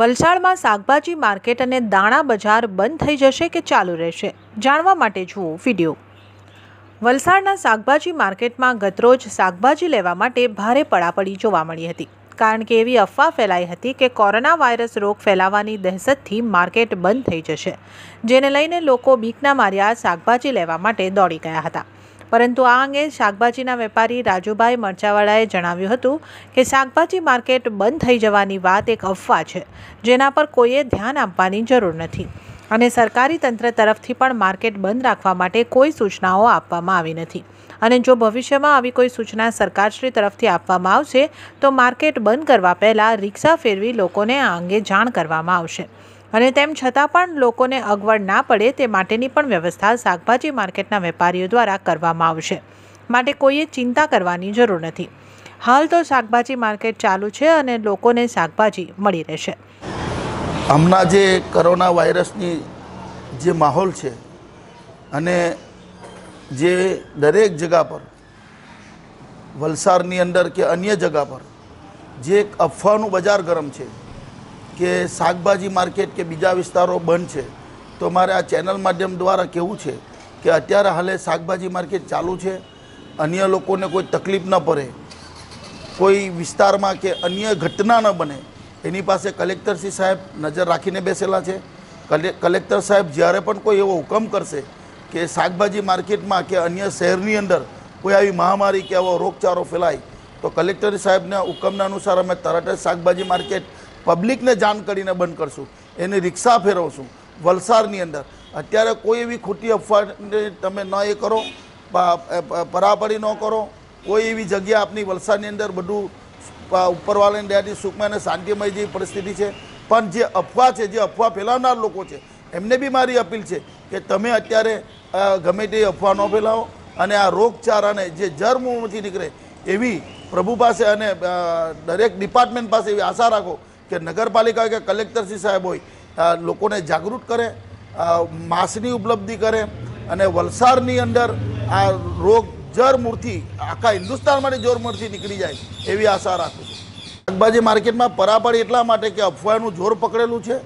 વલસાડમાં શાકભાજી માર્કેટ અને દાણા બજાર બંધ થઈ જશે કે ચાલુ રહેશે જાણવા માટે જુઓ વિડીયો વલસાડના શાકભાજી માર્કેટમાં ગતરોજ શાકભાજી લેવા માટે ભારે પડાપડી જોવા મળી હતી કારણ કે એવી અફવા ફેલાઈ હતી કે કોરોના વાયરસ રોગ ફેલાવાની દહેશતથી માર્કેટ બંધ થઈ જશે જેને લઈને લોકો બીકના માર્યા શાકભાજી લેવા માટે દોડી ગયા હતા પરંતુ આ અંગે શાકભાજીના વેપારી રાજુભાઈ મરચાવાળાએ જણાવ્યું હતું કે શાકભાજી માર્કેટ બંધ થઈ જવાની વાત એક અફવા છે જેના પર કોઈએ ધ્યાન આપવાની જરૂર નથી અને સરકારી તંત્ર તરફથી પણ માર્કેટ બંધ રાખવા માટે કોઈ સૂચનાઓ આપવામાં આવી નથી અને જો ભવિષ્યમાં આવી કોઈ સૂચના સરકારશ્રી તરફથી આપવામાં આવશે તો માર્કેટ બંધ કરવા પહેલાં રિક્ષા ફેરવી લોકોને આ અંગે જાણ કરવામાં આવશે અને તેમ છતાં પણ લોકોને અગવડ ના પડે તે માટેની પણ વ્યવસ્થા શાકભાજી માર્કેટના વેપારીઓ દ્વારા કરવામાં આવશે માટે કોઈએ ચિંતા કરવાની જરૂર નથી હાલ તો શાકભાજી માર્કેટ ચાલુ છે અને લોકોને શાકભાજી મળી રહેશે હમણાં જે કોરોના વાયરસની જે માહોલ છે અને જે દરેક જગા પર વલસાડની અંદર કે અન્ય જગા પર જે એક અફવાનું બજાર ગરમ છે કે શાકભાજી માર્કેટ કે બીજા વિસ્તારો બંધ છે તો મારે આ ચેનલ માધ્યમ દ્વારા કેવું છે કે અત્યારે હાલે શાકભાજી માર્કેટ ચાલુ છે અન્ય લોકોને કોઈ તકલીફ ન પડે કોઈ વિસ્તારમાં કે અન્ય ઘટના ન બને એની પાસે કલેક્ટરશ્રી સાહેબ નજર રાખીને બેસેલા છે કલેક્ટર સાહેબ જ્યારે પણ કોઈ એવો હુકમ કરશે કે શાકભાજી માર્કેટમાં કે અન્ય શહેરની અંદર કોઈ આવી મહામારી કે આવો રોગચાળો ફેલાય તો કલેક્ટર સાહેબના હુકમના અનુસાર અમે તરત જ શાકભાજી માર્કેટ પબ્લિકને જાણ કરીને બંધ કરશું એને રિક્ષા ફેરવશું વલસાડની અંદર અત્યારે કોઈ એવી ખોટી અફવાને તમે ન એ કરો પરાપરી ન કરો કોઈ એવી જગ્યા આપની વલસાડની અંદર બધું ઉપરવાળાની દયાથી સુખમાં અને શાંતિમય જેવી પરિસ્થિતિ છે પણ જે અફવા છે જે અફવા ફેલાવનાર લોકો છે એમને બી મારી અપીલ છે કે તમે અત્યારે ગમે તે અફવા ન ફેલાવો અને આ રોગચાળાને જે જર્મથી નીકળે એવી પ્રભુ પાસે અને દરેક ડિપાર્ટમેન્ટ પાસે એવી આશા રાખો કે નગરપાલિકા હોય કે કલેક્ટરશ્રી સાહેબ હોય લોકોને જાગૃત કરે માસની ઉપલબ્ધિ કરે અને વલસાડની અંદર આ રોગ જરમૂળથી આખા હિન્દુસ્તાનમાંથી જોરમૂળથી નીકળી જાય એવી આશા રાખું છું શાકભાજી માર્કેટમાં પરાપડી એટલા માટે કે અફવાનું જોર પકડેલું છે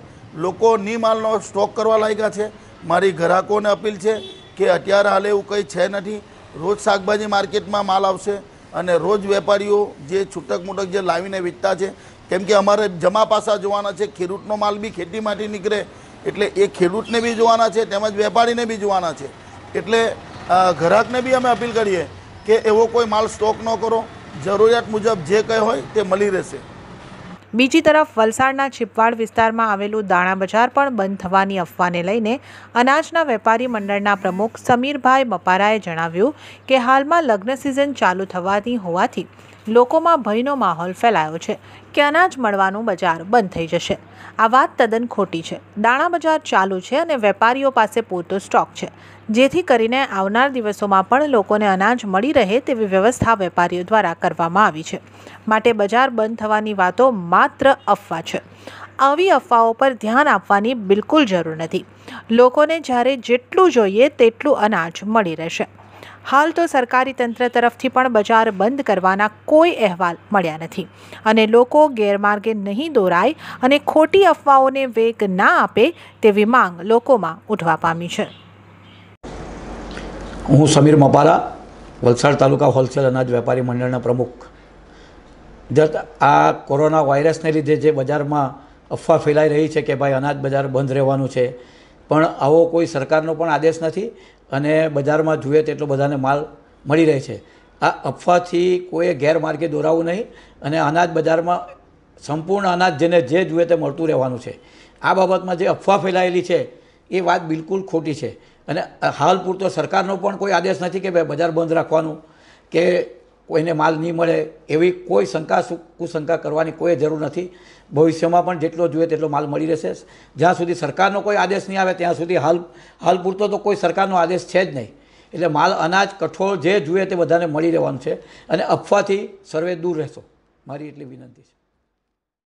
લોકો માલનો સ્ટોક કરવા લાગ્યા છે મારી ગ્રાહકોને અપીલ છે કે અત્યારે હાલ એવું કંઈ છે નથી રોજ શાકભાજી માર્કેટમાં માલ આવશે અને રોજ વેપારીઓ જે છૂટક મૂટક જે લાવીને વેચતા છે કેમ કે અમારે જમા પાસા જોવાના છે ખેડૂતનો માલ બી ખેતીમાંથી નીકળે એટલે એ ખેડૂતને બી જોવાના છે તેમજ વેપારીને બી જોવાના છે એટલે ગ્રાહકને બી અમે અપીલ કરીએ કે એવો કોઈ માલ સ્ટોક ન કરો જરૂરિયાત મુજબ જે કંઈ હોય તે મળી રહેશે બીજી તરફ વલસાડના છીપવાડ વિસ્તારમાં આવેલું દાણા બજાર પણ બંધ થવાની અફવાને લઈને અનાજના વેપારી મંડળના પ્રમુખ સમીરભાઈ બપારાએ જણાવ્યું કે હાલમાં લગ્ન સિઝન ચાલુ થવાની હોવાથી લોકોમાં ભયનો માહોલ ફેલાયો છે કે અનાજ મળવાનું બજાર બંધ થઈ જશે આ વાત તદ્દન ખોટી છે દાણા બજાર ચાલુ છે અને વેપારીઓ પાસે પૂરતો સ્ટોક છે જેથી કરીને આવનાર દિવસોમાં પણ લોકોને અનાજ મળી રહે તેવી વ્યવસ્થા વેપારીઓ દ્વારા કરવામાં આવી છે માટે બજાર બંધ થવાની વાતો માત્ર અફવા છે આવી અફવાઓ પર ધ્યાન આપવાની બિલકુલ જરૂર નથી લોકોને જ્યારે જેટલું જોઈએ તેટલું અનાજ મળી રહેશે હાલ તો સરકારી તંત્ર તરફથી પણ બજાર બંધ કરવાના કોઈ અહેવાલ મળ્યા નથી અને લોકો ગેરમાર્ગે નહીં દોરાય અને ખોટી અફવાઓને વેગ ના આપે તેવી માંગ લોકોમાં ઉઠવા પામી છે હું સમીર મપારા વલસાડ તાલુકા હોલસેલ અનાજ વેપારી મંડળના પ્રમુખ આ કોરોના વાયરસને લીધે જે બજારમાં અફવા ફેલાઈ રહી છે કે ભાઈ અનાજ બજાર બંધ રહેવાનું છે પણ આવો કોઈ સરકારનો પણ આદેશ નથી અને બજારમાં જોઈએ તેટલો બધાને માલ મળી રહે છે આ અફવાથી કોઈ ગેરમાર્ગે દોરાવું નહીં અને અનાજ બજારમાં સંપૂર્ણ અનાજ જેને જે જુએ તે મળતું રહેવાનું છે આ બાબતમાં જે અફવા ફેલાયેલી છે એ વાત બિલકુલ ખોટી છે અને હાલ પૂરતો સરકારનો પણ કોઈ આદેશ નથી કે ભાઈ બજાર બંધ રાખવાનું કે કોઈને માલ નહીં મળે એવી કોઈ શંકા કુશંકા કરવાની કોઈ જરૂર નથી ભવિષ્યમાં પણ જેટલો જોઈએ તેટલો માલ મળી રહેશે જ્યાં સુધી સરકારનો કોઈ આદેશ નહીં આવે ત્યાં સુધી હાલ હાલ પૂરતો તો કોઈ સરકારનો આદેશ છે જ નહીં એટલે માલ અનાજ કઠોળ જે જોઈએ તે બધાને મળી રહેવાનું છે અને અફવાથી સર્વે દૂર રહેશો મારી એટલી વિનંતી છે